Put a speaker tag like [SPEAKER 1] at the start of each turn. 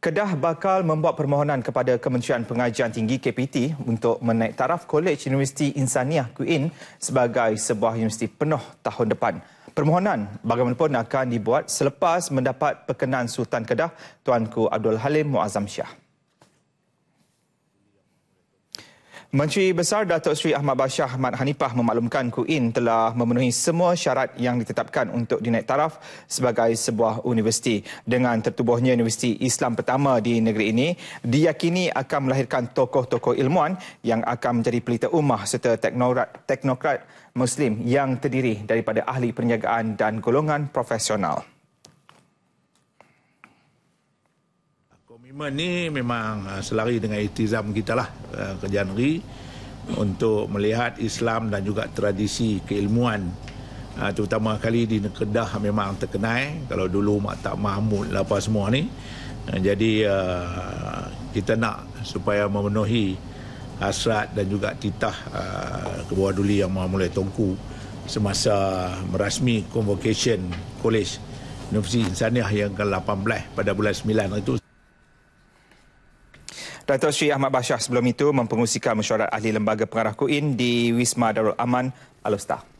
[SPEAKER 1] Kedah bakal membuat permohonan kepada Kementerian Pengajian Tinggi KPT untuk menaik taraf Kolej Universiti Insaniah QIN sebagai sebuah universiti penuh tahun depan. Permohonan bagaimanapun akan dibuat selepas mendapat perkenan Sultan Kedah Tuanku Abdul Halim Muazzam Shah. Menteri Besar Datuk Seri Ahmad Bashar Ahmad Hanifah memaklumkan KUIN telah memenuhi semua syarat yang ditetapkan untuk dinaik taraf sebagai sebuah universiti. Dengan tertubuhnya universiti Islam pertama di negeri ini, diyakini akan melahirkan tokoh-tokoh ilmuan yang akan menjadi pelita ummah serta teknokrat, teknokrat Muslim yang terdiri daripada ahli perniagaan dan golongan profesional.
[SPEAKER 2] Komitmen ni memang ah, selari dengan itizam kita lah ah, kerja negeri untuk melihat Islam dan juga tradisi keilmuan ah, terutama kali di Kedah memang terkenai kalau dulu Mak Tak Mahmud lah apa semua ni jadi kita nak supaya memenuhi hasrat dan juga titah kebawah duli yang Maha Mulai Tongku semasa merasmi convocation college Universiti Insaniah yang ke-18 pada bulan 9 itu
[SPEAKER 1] Datuk Sri Ahmad Bashar sebelum itu mempengusikan mesyuarat ahli lembaga pengarah KUIN di Wisma Darul Aman, Alustah.